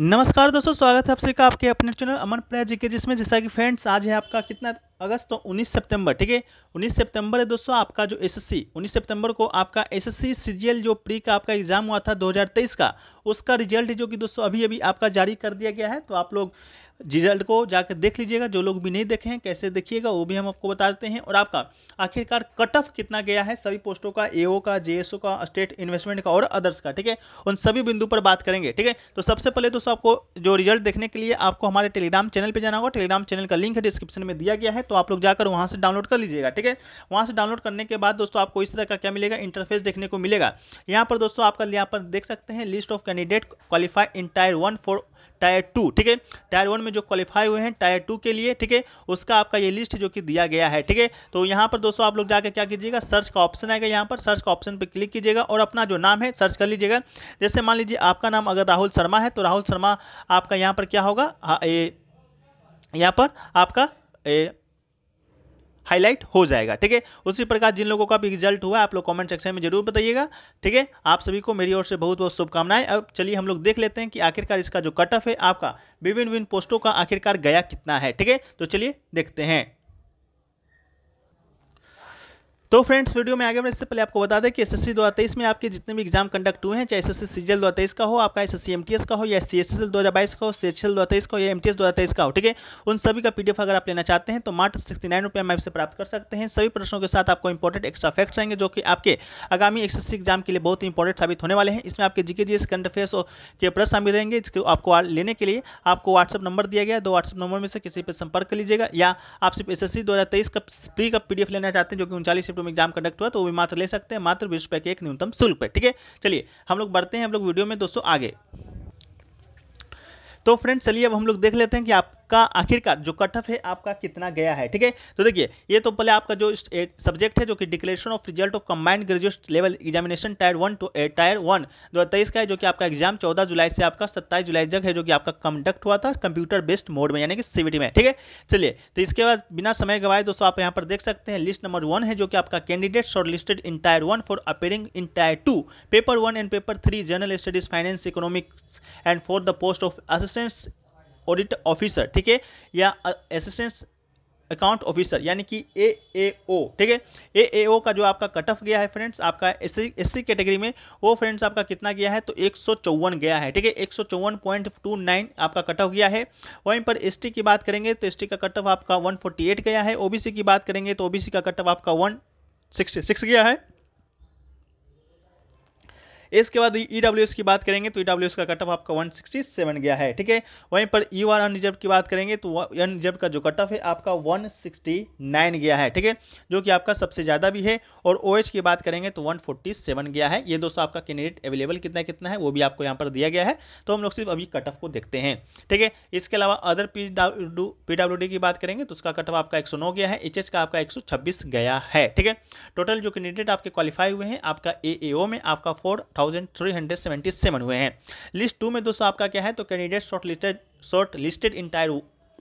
नमस्कार दोस्तों स्वागत है आप सभी का आपके अपने चैनल अमन प्रया जी के जिसमें जैसा कि फ्रेंड्स आज है आपका कितना अगस्त तो 19 सितंबर ठीक है 19 सितंबर है दोस्तों आपका जो एसएससी 19 सितंबर को आपका एसएससी सीजीएल जो प्री का आपका एग्जाम हुआ था 2023 का उसका रिजल्ट जो कि दोस्तों अभी अभी आपका जारी कर दिया गया है तो आप लोग रिजल्ट को जाकर देख लीजिएगा जो लोग भी नहीं देखे हैं कैसे देखिएगा वो भी हम आपको बता देते हैं और आपका आखिरकार कट ऑफ कितना गया है सभी पोस्टों का एओ का जेएसओ का स्टेट इन्वेस्टमेंट का और अदर्स का ठीक है उन सभी बिंदु पर बात करेंगे ठीक है तो सबसे पहले दोस्तों आपको जो रिजल्ट देखने के लिए आपको हमारे टेलीग्राम चैनल पर जाना होगा टेलीग्राम चैनल का लिंक डिस्क्रिप्शन में दिया गया है तो आप लोग जाकर वहाँ से डाउनलोड कर लीजिएगा ठीक है वहाँ से डाउनलोड करने के बाद दोस्तों आपको इस तरह का क्या मिलेगा इंटरफेस देखने को मिलेगा यहाँ पर दोस्तों आपका यहाँ पर देख सकते हैं list of candidate qualify in tier one for tier two ठीक है टायर वन में जो क्वालिफाई हुए हैं टायर टू के लिए ठीक है उसका आपका ये लिस्ट जो कि दिया गया है ठीक है तो यहाँ पर दोस्तों आप लोग जाकर क्या कीजिएगा सर्च का ऑप्शन आएगा यहाँ पर सर्च का ऑप्शन पर क्लिक कीजिएगा और अपना जो नाम है सर्च कर लीजिएगा जैसे मान लीजिए आपका नाम अगर राहुल शर्मा है तो राहुल शर्मा आपका यहाँ पर क्या होगा हाँ, यहाँ पर आपका ए, हाईलाइट हो जाएगा ठीक है उसी प्रकार जिन लोगों का भी रिजल्ट हुआ आप लोग कमेंट सेक्शन में जरूर बताइएगा ठीक है आप सभी को मेरी ओर से बहुत बहुत शुभकामनाएं अब चलिए हम लोग देख लेते हैं कि आखिरकार इसका जो कट ऑफ है आपका विभिन्न विभिन्न पोस्टों का आखिरकार गया कितना है ठीक है तो चलिए देखते हैं तो फ्रेंड्स वीडियो में आगे बढ़ने से पहले आपको बता दें कि एस एसएससी 2023 में आपके जितने भी एग्जाम कंडक्ट हुए हैं चाहे एसएससी सीजीएल 2023 का हो आपका एसएससी एमटीएस का हो या सीएसएसएल 2022 का हो सीएचएल 2023 का हो या एमटीएस 2023 का हो ठीक है उन सभी का पीडीएफ अगर आप लेना चाहते हैं तो मात्र सिक्सटी नाइन रुपये में आपसे प्राप्त कर सकते हैं सभी प्रश्नों के साथ आपको इंपॉर्टेंट एक्स्ट्रा फैक्ट्स आएंगे जो कि आपके आगामी एस एग्जाम के लिए बहुत ही इंपॉर्टेंट साबित होने वाले हैं इसमें आपके जीके एस करंट अफेयर्स के प्रश्न शामिल रहेंगे इसके आपको लेने के लिए आपको व्हाट्सअप नंबर दिया गया दो व्हाट्सअप नंबर में से किसी पर संपर्क कर लीजिएगा या आप सिर्फ एस एस का प्री का पी लेना चाहते हैं जो कि उनचालीस कॉन्सेप्ट में एग्जाम कंडक्ट हुआ तो वो भी मात्र ले सकते हैं मात्र बीस के एक न्यूनतम शुल्क पर ठीक है चलिए हम लोग बढ़ते हैं हम लोग वीडियो में दोस्तों आगे तो फ्रेंड चलिए अब हम लोग देख लेते हैं कि आप का आखिरकार जो कट ऑफ है आपका कितना गया है ठीक है तो देखिए ये तो पहले आपका जो सब्जेक्ट है जो कि declaration of result of combined graduate level examination tier one two tier one दो का है जो कि आपका एग्जाम चौदह जुलाई से आपका सत्ताईस जुलाई तक है जो कि आपका कंडक्ट हुआ था कंप्यूटर बेस्ड मोड में यानी कि सीबीटी में ठीक है चलिए तो इसके बाद बिना समय गवाए दोस्तों आप यहाँ पर देख सकते हैं लिस्ट नंबर वन है जो कि आपका candidate short listed in tier one for appearing in tier two paper one and paper three general studies finance economics and for the post of assistant audit officer ठीक है या assistant account officer यानी कि ए ए ओ ठीक है ए ए ओ का जो आपका कट ऑफ गया है फ्रेंड्स आपका एस सी कैटेगरी में वो फ्रेंड्स आपका कितना गया है तो एक गया है ठीक है एक पॉइंट टू नाइन आपका कट ऑफ गया है वहीं पर एस की बात करेंगे तो एस का कट ऑफ आपका 148 गया है ओबीसी की बात करेंगे तो ओबीसी का कट ऑफ आपका सिक्स गया है इसके बाद ई e डब्ल्यू की बात करेंगे तो ई e डब्ल्यू का कट ऑफ आपका 167 गया है ठीक है वहीं पर ई वन अनरिजर्व की बात करेंगे तो अनरिजर्व e का जो कट ऑफ है आपका 169 गया है ठीक है जो कि आपका सबसे ज़्यादा भी है और ओ OH की बात करेंगे तो 147 गया है ये दोस्तों आपका कैंडिडेट अवेलेबल कितना कितना है वो भी आपको यहाँ पर दिया गया है तो हम लोग सिर्फ अभी कट ऑफ को देखते हैं ठीक है इसके अलावा अदर पी डब्ल्यू की बात करेंगे तो उसका कट ऑफ आपका नौ गया है एच का आपका छब्बीस गया है ठीक है टोटल जो कैंडिडेट आपके क्वालिफाई हुए हैं आपका ए में आपका four thousand three hundred seventy seven हुए हैं लिस्ट टू में दोस्तों आपका क्या है तो candidate short listed short listed in tier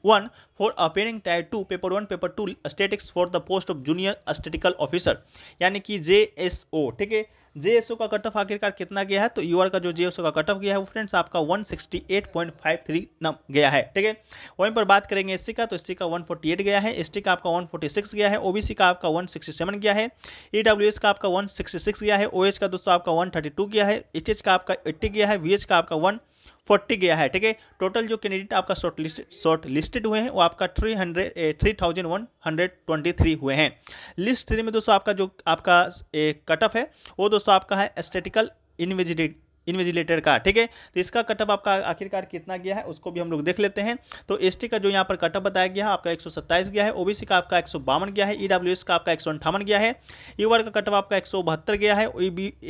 one for appearing tier two paper one paper two statistics for the post of junior statistical officer यानी कि जे एस ओ ठीक है जे एस ओ का कट ऑफ आखिरकार कितना गया है तो यू आर का जो जे एस ओ का कट ऑफ गया है वो फ्रेंड्स आपका 168.53 नम गया है ठीक है वहीं पर बात करेंगे एस का तो एस का 148 गया है एस का आपका 146 गया है ओबीसी का आपका 167 गया है ई e का आपका 166 गया है ओ एच का दोस्तों आपका 132 गया है एच का आपका 80 गया है वी का आपका वन फोर्टी गया है ठीक है टोटल जो कैंडिडेट आपका शॉर्ट लिस्ट शॉर्ट लिस्टेड हुए हैं वो आपका three hundred three thousand one hundred twenty three हुए हैं लिस्ट थ्री में दोस्तों आपका जो आपका कट ऑफ है वो दोस्तों आपका है एस्टेटिकल इनविजिटेड इन्विजिलेटर का ठीक है तो इसका कटअप आपका आखिरकार कितना गया है उसको भी हम लोग देख लेते हैं तो एसटी का जो यहाँ पर कटअप बताया गया है आपका 127 गया है ओबीसी का आपका एक गया है ईडब्ल्यूएस e का आपका एक गया है यूआर e e का कटअप आपका एक गया है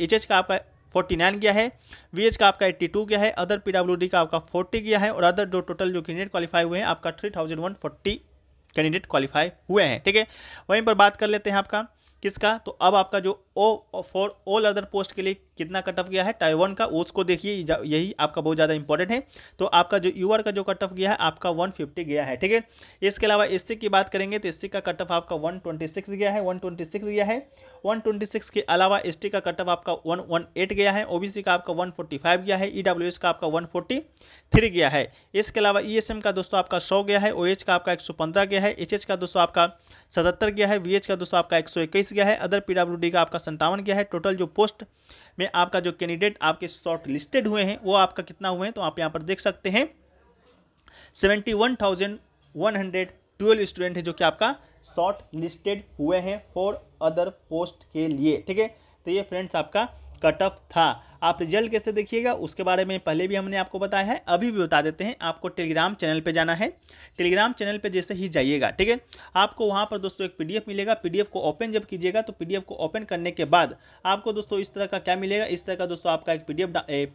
एच का आपका फोर्टी नाइन गया है वी का आपका एट्टी टू गया है अदर पी का आपका फोर्टी गया है और अदर जो टोटल जो कैंडिडेट क्वालिफाई हुए हैं आपका three thousand one forty candidate qualify हुए हैं ठीक है वहीं पर बात कर लेते हैं आपका किसका तो अब आपका जो ओ फॉर ऑल अदर पोस्ट के लिए कितना कट ऑफ गया है टाइवन का उसको देखिए यही आपका बहुत ज़्यादा इंपॉर्टेंट है तो आपका जो यूआर का जो कट ऑफ गया है आपका 150 गया है ठीक है इसके अलावा एससी की बात करेंगे तो एससी का कट ऑफ आपका 126 गया है 126 गया है 126 के अलावा एस का कट ऑफ आपका 118 गया है ओबीसी का आपका 145 गया है ई e का आपका 143 गया है इसके अलावा ई e का दोस्तों आपका 100 गया है ओ का आपका 115 गया है एच का दोस्तों आपका 77 गया है वी का दोस्तों आपका 121 गया है अदर पी का आपका संतावन क्या है टोटल जो पोस्ट में आपका जो कैंडिडेट आपके शॉर्ट लिस्टेड हुए हैं वो आपका कितना हुए हैं तो आप यहाँ पर देख सकते हैं seventy one thousand one hundred twelve student है जो कि आपका शॉर्ट लिस्टेड हुए हैं फॉर अदर पोस्ट के लिए ठीक है तो ये फ्रेंड्स आपका कट ऑफ था आप रिजल्ट कैसे देखिएगा उसके बारे में पहले भी हमने आपको बताया है अभी भी बता देते हैं आपको टेलीग्राम चैनल पर जाना है टेलीग्राम चैनल पर जैसे ही जाइएगा ठीक है आपको वहाँ पर दोस्तों एक पी मिलेगा पी को ओपन जब कीजिएगा तो पी को ओपन करने के बाद आपको दोस्तों इस तरह का क्या मिलेगा इस तरह का दोस्तों आपका एक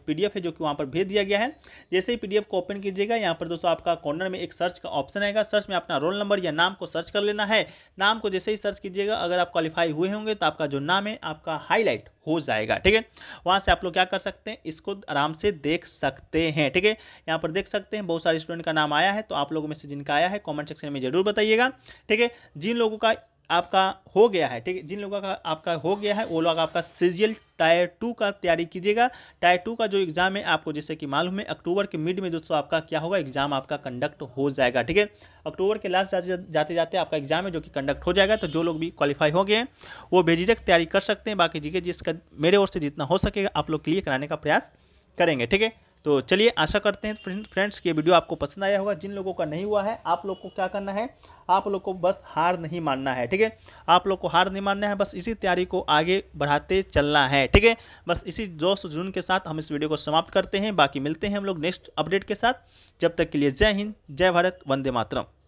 पी डी है जो कि वहाँ पर भेज दिया गया है जैसे ही पी को ओपन कीजिएगा यहाँ पर दोस्तों आपका कॉर्नर में एक सर्च का ऑप्शन आएगा सर्च में अपना रोल नंबर या नाम को सर्च कर लेना है नाम को जैसे ही सर्च कीजिएगा अगर आप क्वालिफाई हुए होंगे तो आपका जो नाम है आपका हाईलाइट हो जाएगा ठीक है वहाँ से आप लोग क्या कर सकते हैं इसको आराम से देख सकते हैं ठीक है यहाँ पर देख सकते हैं बहुत सारे स्टूडेंट का नाम आया है तो आप लोगों में से जिनका आया है कॉमेंट सेक्शन में जरूर बताइएगा ठीक है जिन लोगों का आपका हो गया है ठीक है जिन लोगों का आपका हो गया है वो लोग आपका सीजियल टायर टू का तैयारी कीजिएगा टायर टू का जो एग्ज़ाम है आपको जैसे कि मालूम है अक्टूबर के मिड में दोस्तों आपका क्या होगा एग्ज़ाम आपका कंडक्ट हो जाएगा ठीक है अक्टूबर के लास्ट जाते जाते जाते आपका एग्ज़ाम है जो कि कंडक्ट हो जाएगा तो जो लोग भी क्वालिफाई हो गए हैं वो बेझिझक तैयारी कर सकते हैं बाकी जी के जिसका मेरे ओर से जितना हो सकेगा आप लोग क्लियर कराने का प्रयास करेंगे ठीक है तो चलिए आशा करते हैं फ्रेंड्स ये वीडियो आपको पसंद आया होगा जिन लोगों का नहीं हुआ है आप लोग को क्या करना है आप लोग को बस हार नहीं मानना है ठीक है आप लोग को हार नहीं मानना है बस इसी तैयारी को आगे बढ़ाते चलना है ठीक है बस इसी जोश जुनून के साथ हम इस वीडियो को समाप्त करते हैं बाकी मिलते हैं हम लोग नेक्स्ट अपडेट के साथ जब तक के लिए जय हिंद जय भारत वंदे मातरम